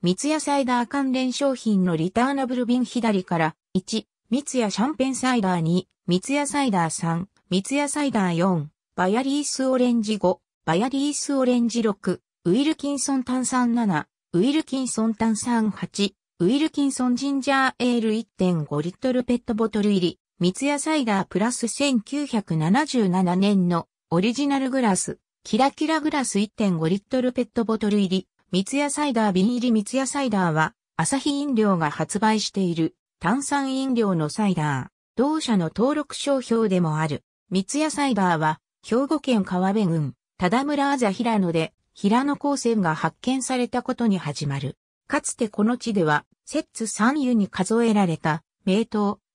三ツ矢サイダー関連商品のリターナブル瓶左から、1、三ツ矢シャンペンサイダー2、三ツ矢サイダー3、三ツ矢サイダー4、バヤリースオレンジ5、バヤリースオレンジ6、ウィルキンソン炭酸7、ウィルキンソン炭酸8、ウィルキンソンジンジャーエール1.5リットルペットボトル入り、三ツ矢サイダープラス1977年のオリジナルグラス、キラキラグラス1.5リットルペットボトル入り、三ツ矢サイダー瓶入り三ツ矢サイダーは、アサヒ飲料が発売している炭酸飲料のサイダー。同社の登録商標でもある。三ツ矢サイダーは、兵庫県川辺郡、忠村あざ平野で、平野高専が発見されたことに始まる。かつてこの地では、摂津三湯に数えられた、名湯、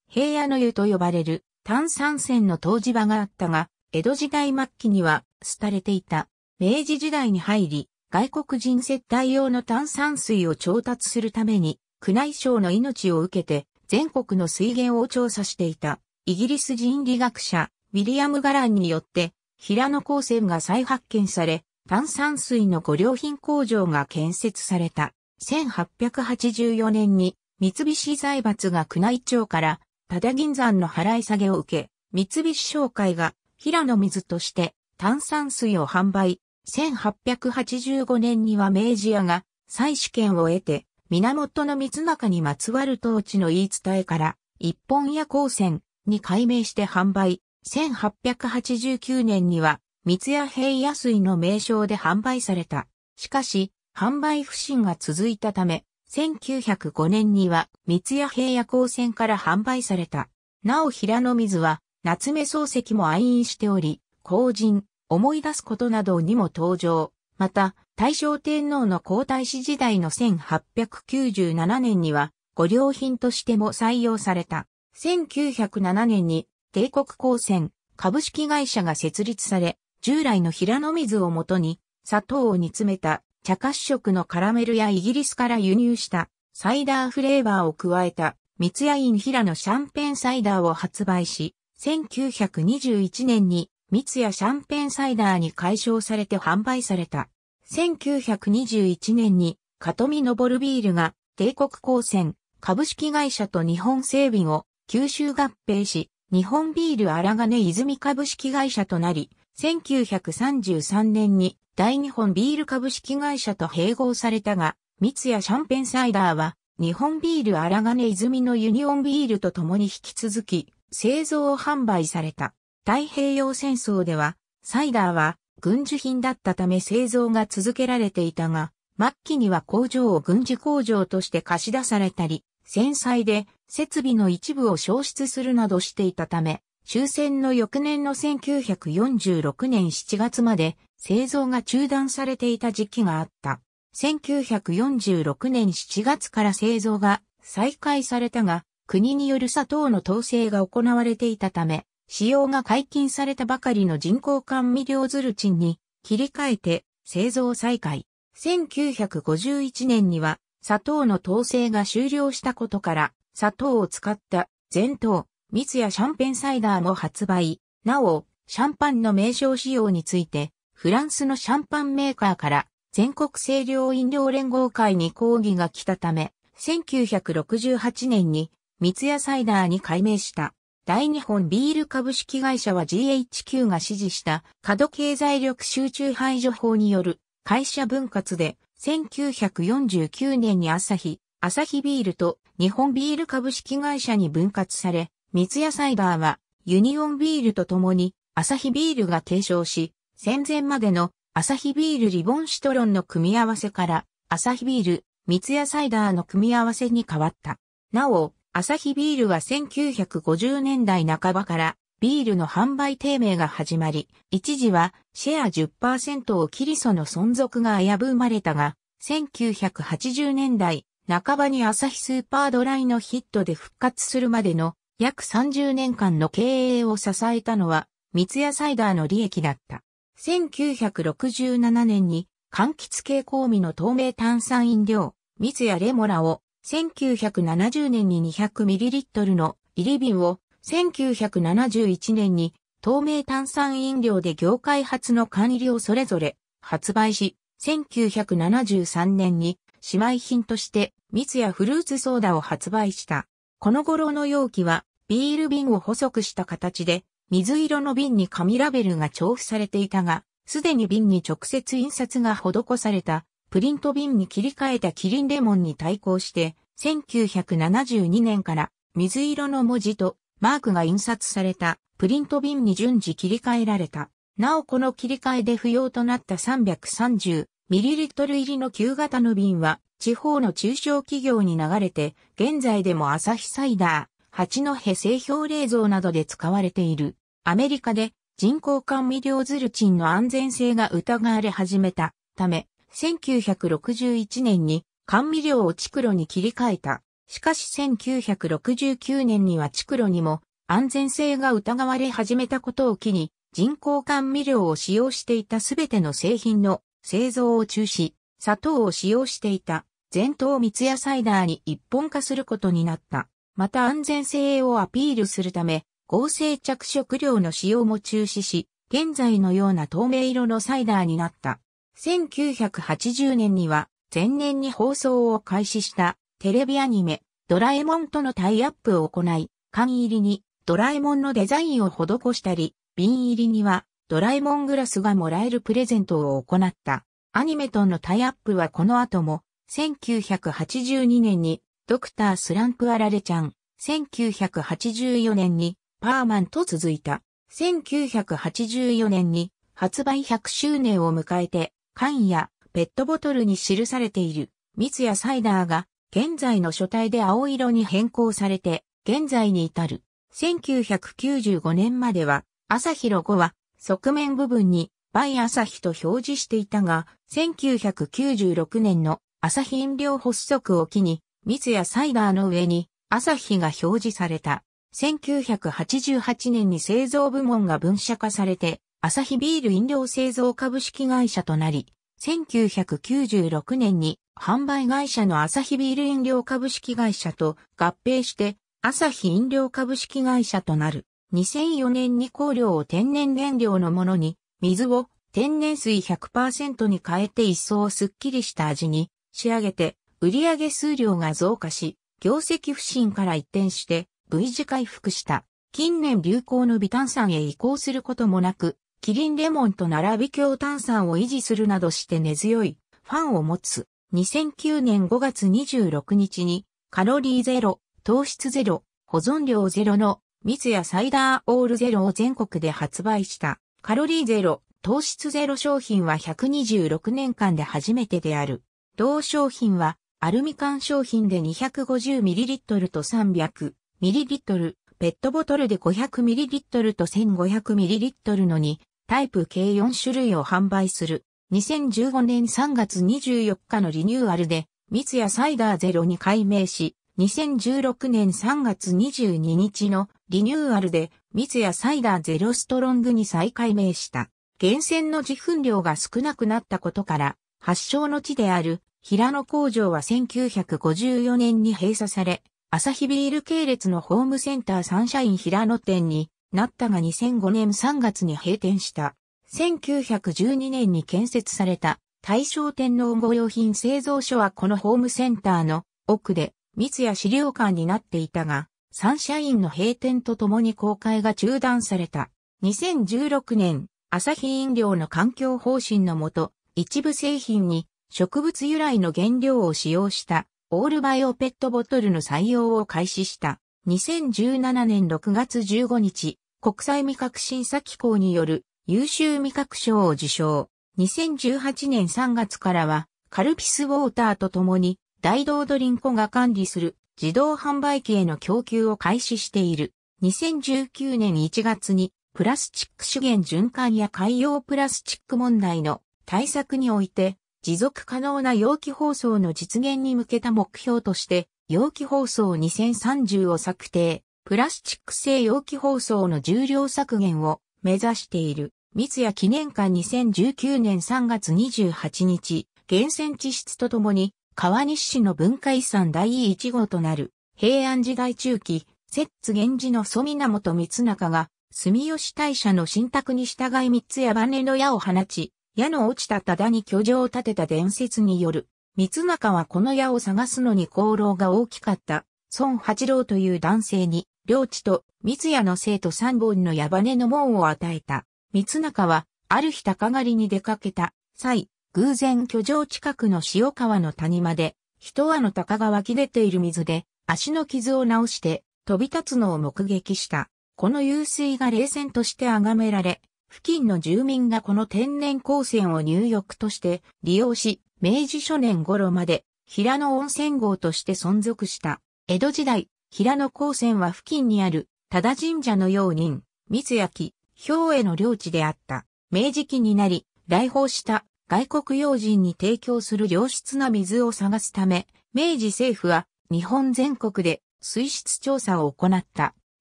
平野の湯と呼ばれる炭酸泉の湯治場があったが、江戸時代末期には、廃れていた。明治時代に入り、外国人接待用の炭酸水を調達するために、宮内省の命を受けて、全国の水源を調査していた、イギリス人理学者、ウィリアム・ガランによって、平野高専が再発見され、炭酸水のご良品工場が建設された。1884年に、三菱財閥が宮内庁から、多田銀山の払い下げを受け、三菱商会が、平野水として炭酸水を販売、1885年には明治屋が再試験を得て、源の光中にまつわる統治の言い伝えから、一本屋光線に改名して販売。1889年には、三谷平野水の名称で販売された。しかし、販売不振が続いたため、1905年には三谷平野光線から販売された。なお平野水は、夏目漱石も愛飲しており、公人、思い出すことなどにも登場。また、大正天皇の皇太子時代の1897年には、御良品としても採用された。1907年に帝国高専株式会社が設立され、従来の平野水をもとに砂糖を煮詰めた茶褐色のカラメルやイギリスから輸入したサイダーフレーバーを加えた三ツ矢院平野シャンペンサイダーを発売し、1921年に蜜やシャンペンサイダーに解消されて販売された。1921年に、カトミノボルビールが、帝国高専、株式会社と日本製備を、吸収合併し、日本ビール荒金泉株式会社となり、1933年に大日本ビール株式会社と併合されたが、蜜やシャンペンサイダーは日本ビール荒金泉のユニオンビールと共に引き続き製造を販売された。太平洋戦争では、サイダーは軍需品だったため製造が続けられていたが、末期には工場を軍事工場として貸し出されたり、戦災で設備の一部を消失するなどしていたため、終戦の翌年の1946年7月まで製造が中断されていた時期があった。1946年7月から製造が再開されたが、国による砂糖の統制が行われていたため、使用が解禁されたばかりの人工甘味料ズルチンに切り替えて製造再開。1951年には砂糖の統制が終了したことから砂糖を使った全糖、蜜やシャンペンサイダーも発売。なお、シャンパンの名称使用についてフランスのシャンパンメーカーから全国清涼飲料連合会に抗議が来たため1968年に三ツ矢サイダーに改名した。大日本ビール株式会社は GHQ が指示した過度経済力集中排除法による会社分割で1949年に朝日、朝日ビールと日本ビール株式会社に分割され、三ツ矢サイダーはユニオンビールと共に朝日ビールが提唱し、戦前までの朝日ビールリボンシトロンの組み合わせから朝日ビール、三ツ矢サイダーの組み合わせに変わった。なお、アサヒビールは1950年代半ばからビールの販売低迷が始まり、一時はシェア10%をキリソの存続が危ぶまれたが、1980年代半ばにアサヒスーパードライのヒットで復活するまでの約30年間の経営を支えたのは三ツ矢サイダーの利益だった。1967年に柑橘系香味の透明炭酸飲料、三ツ矢レモラを1970年に 200ml のイリビンを、1971年に透明炭酸飲料で業界初の管理をそれぞれ発売し、1973年に姉妹品として蜜やフルーツソーダを発売した。この頃の容器はビール瓶を細くした形で水色の瓶に紙ラベルが重複されていたが、すでに瓶に直接印刷が施されたプリント瓶に切り替えたキリンレモンに対抗して、1972年から水色の文字とマークが印刷されたプリント瓶に順次切り替えられた。なおこの切り替えで不要となった 330ml 入りの旧型の瓶は地方の中小企業に流れて現在でもアサヒサイダー、八戸製氷冷蔵などで使われている。アメリカで人工甘味料ズルチンの安全性が疑われ始めたため1961年に甘味料を畜路に切り替えた。しかし1969年には畜路にも安全性が疑われ始めたことを機に人工甘味料を使用していたすべての製品の製造を中止、砂糖を使用していた全糖蜜やサイダーに一本化することになった。また安全性をアピールするため合成着色料の使用も中止し、現在のような透明色のサイダーになった。1980年には前年に放送を開始したテレビアニメドラえもんとのタイアップを行い、缶入りにドラえもんのデザインを施したり、瓶入りにはドラえもんグラスがもらえるプレゼントを行った。アニメとのタイアップはこの後も、1982年にドクタースランプアラレちゃん、1984年にパーマンと続いた。1984年に発売100周年を迎えて缶やペットボトルに記されている蜜やサイダーが現在の書体で青色に変更されて現在に至る。1995年までは朝日ロゴは側面部分にバイ朝日と表示していたが、1996年の朝日飲料発足を機に、蜜やサイダーの上に朝日が表示された。1988年に製造部門が分社化されて、アサヒビール飲料製造株式会社となり、1996年に販売会社のアサヒビール飲料株式会社と合併して、アサヒ飲料株式会社となる。2004年に香料を天然原料のものに、水を天然水100%に変えて一層すっきりした味に仕上げて、売上数量が増加し、業績不振から一転して V 字回復した。近年流行の微炭酸へ移行することもなく、キリンレモンと並び強炭酸を維持するなどして根強いファンを持つ。2009年5月26日にカロリーゼロ、糖質ゼロ、保存量ゼロの蜜やサイダーオールゼロを全国で発売したカロリーゼロ、糖質ゼロ商品は126年間で初めてである。同商品はアルミ缶商品で 250ml と 300ml、ペットボトルで 500ml と 1500ml の2タイプ計4種類を販売する。2015年3月24日のリニューアルで、三ツ矢サイダーゼロに改名し、2016年3月22日のリニューアルで、三ツ矢サイダーゼロストロングに再改名した。厳選の自粉量が少なくなったことから、発祥の地である平野工場は1954年に閉鎖され、朝日ビール系列のホームセンターサンシャイン平野店になったが2005年3月に閉店した。1912年に建設された大正天皇御用品製造所はこのホームセンターの奥で密谷資料館になっていたが、サンシャインの閉店とともに公開が中断された。2016年、朝日飲料の環境方針のもと、一部製品に植物由来の原料を使用したオールバイオペットボトルの採用を開始した。2017年6月15日、国際味覚審査機構による優秀味覚賞を受賞。2018年3月からは、カルピスウォーターと共に、大道ドリンコが管理する自動販売機への供給を開始している。2019年1月に、プラスチック資源循環や海洋プラスチック問題の対策において、持続可能な容器放送の実現に向けた目標として、容器放送2030を策定。プラスチック製容器包装の重量削減を目指している。三谷記念館2019年3月28日、厳選地質とともに、川西市の文化遺産第1号となる、平安時代中期、摂津源氏の蘇源三中が、住吉大社の信託に従い三つ矢羽の矢を放ち、矢の落ちたただに居城を建てた伝説による。三中はこの矢を探すのに功労が大きかった、孫八郎という男性に領地と三谷の生徒三本の矢羽の門を与えた。三中は、ある日鷹狩りに出かけた際、偶然居城近くの塩川の谷間で、一羽の鷹が湧き出ている水で、足の傷を治して、飛び立つのを目撃した。この湧水が冷泉として崇められ、付近の住民がこの天然光線を入浴として利用し、明治初年頃まで平野温泉郷として存続した。江戸時代、平野高専は付近にある、多田神社の用人、三焼、兵衛の領地であった。明治期になり、来訪した外国要人に提供する良質な水を探すため、明治政府は日本全国で水質調査を行った。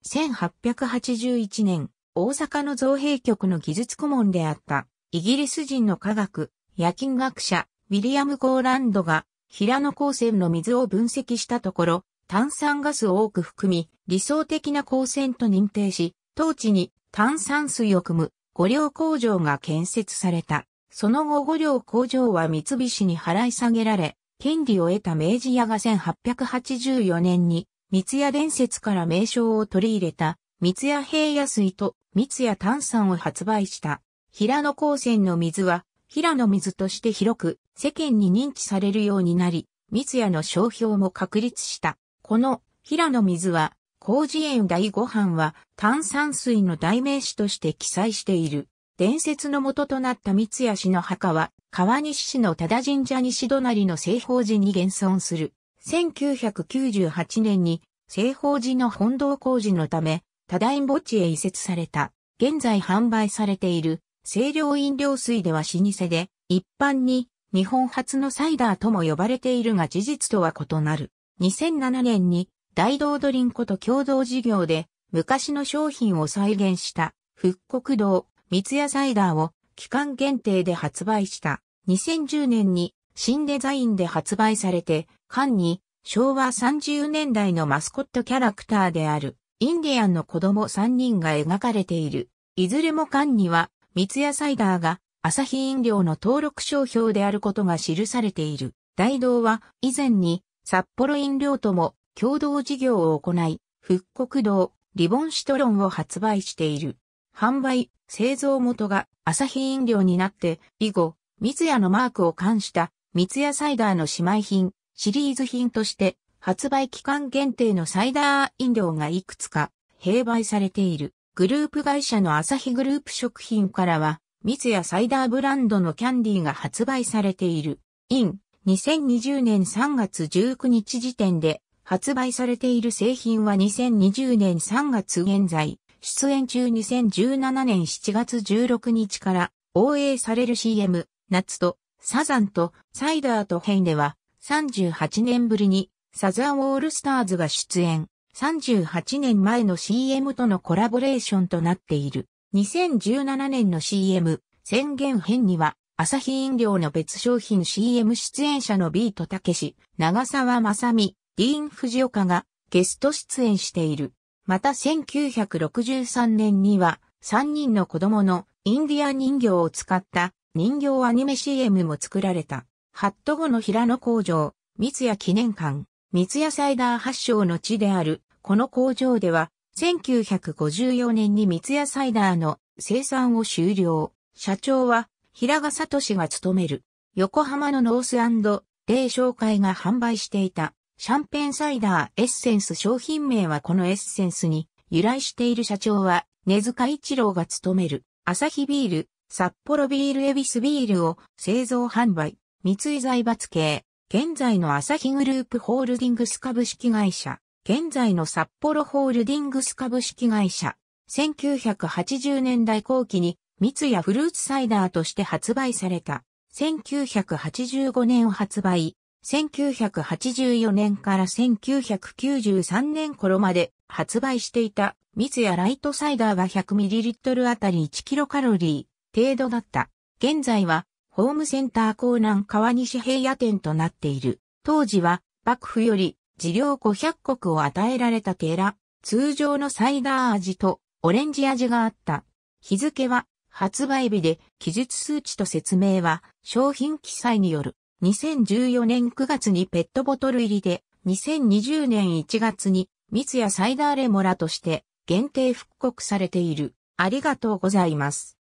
1881年、大阪の造幣局の技術顧問であった、イギリス人の科学、夜勤学者、ウィリアム・ゴーランドが、平野高専の水を分析したところ、炭酸ガスを多く含み、理想的な光線と認定し、当地に炭酸水を組む五稜工場が建設された。その後五稜工場は三菱に払い下げられ、権利を得た明治屋が1884年に三谷伝説から名称を取り入れた三谷平野水と三谷炭酸を発売した。平野光線の水は平野水として広く世間に認知されるようになり、三谷の商標も確立した。この平の水は、工事園第5版は炭酸水の代名詞として記載している。伝説の元となった三谷氏の墓は、川西市の多田神社西隣の西方寺に現存する。1998年に西方寺の本堂工事のため、多田院墓地へ移設された。現在販売されている清涼飲料水では老舗で、一般に日本初のサイダーとも呼ばれているが事実とは異なる。2007年に大道ドリンコと共同事業で昔の商品を再現した復刻堂三ツ矢サイダーを期間限定で発売した。2010年に新デザインで発売されて、間に昭和30年代のマスコットキャラクターであるインディアンの子供3人が描かれている。いずれも間には三ツ矢サイダーが朝日飲料の登録商標であることが記されている。大道は以前に札幌飲料とも共同事業を行い、復刻堂、リボンシトロンを発売している。販売、製造元が朝日飲料になって以後、三ツのマークを冠した三ツサイダーの姉妹品、シリーズ品として発売期間限定のサイダー飲料がいくつか併売されている。グループ会社の朝日グループ食品からは、三ツサイダーブランドのキャンディーが発売されている。イン、2020年3月19日時点で発売されている製品は2020年3月現在、出演中2017年7月16日から応援される CM、夏と、サザンと、サイダーと編では、38年ぶりに、サザンオールスターズが出演、38年前の CM とのコラボレーションとなっている。2017年の CM、宣言編には、朝日飲料の別商品 CM 出演者のビートたけし、長澤まさみ、ディーン・フジオカがゲスト出演している。また1963年には3人の子供のインディア人形を使った人形アニメ CM も作られた。ハット後の平野工場、三谷記念館、三谷サイダー発祥の地である、この工場では、1954年に三谷サイダーの生産を終了。社長は平賀聡が務める、横浜のノース霊商会が販売していた、シャンペンサイダーエッセンス商品名はこのエッセンスに由来している社長は根塚一郎が務める朝日ビール、札幌ビールエビスビールを製造販売、三井財閥系、現在の朝日グループホールディングス株式会社、現在の札幌ホールディングス株式会社、1980年代後期に蜜屋フルーツサイダーとして発売された。1985年を発売。1984年から1993年頃まで発売していた蜜屋ライトサイダーは 100ml あたり 1kcal 程度だった。現在はホームセンター港南川西平野店となっている。当時は幕府より事業500国を与えられた寺、通常のサイダー味とオレンジ味があった。日付は発売日で記述数値と説明は商品記載による。2014年9月にペットボトル入りで、2020年1月に三ツ矢サイダーレモラとして限定復刻されている。ありがとうございます。